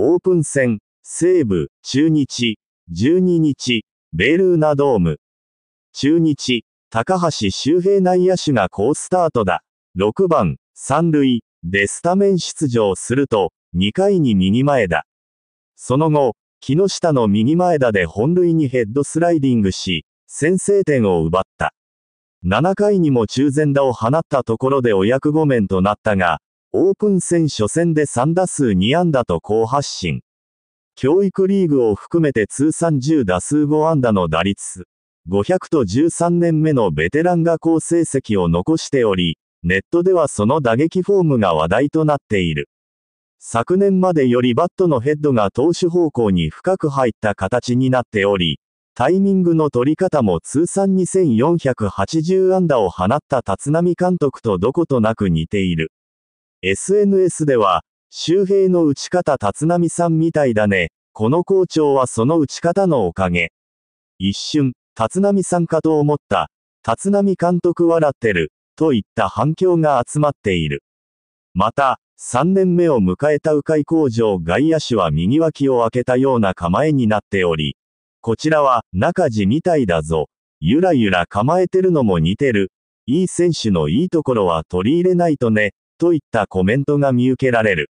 オープン戦、西武、中日、12日、ベルーナドーム。中日、高橋周平内野手が好スタートだ。6番、三塁、でスタメン出場すると、2回に右前だ。その後、木下の右前田で本塁にヘッドスライディングし、先制点を奪った。7回にも中前打を放ったところでお役御免となったが、オープン戦初戦で3打数2安打と好発進。教育リーグを含めて通算10打数5安打の打率。500と13年目のベテランが好成績を残しており、ネットではその打撃フォームが話題となっている。昨年までよりバットのヘッドが投手方向に深く入った形になっており、タイミングの取り方も通算2480安打を放った立浪監督とどことなく似ている。SNS では、周平の打ち方立浪さんみたいだね。この校長はその打ち方のおかげ。一瞬、立浪さんかと思った。立浪監督笑ってる。といった反響が集まっている。また、3年目を迎えた鵜飼工場外野手は右脇を開けたような構えになっており、こちらは中地みたいだぞ。ゆらゆら構えてるのも似てる。いい選手のいいところは取り入れないとね、といったコメントが見受けられる。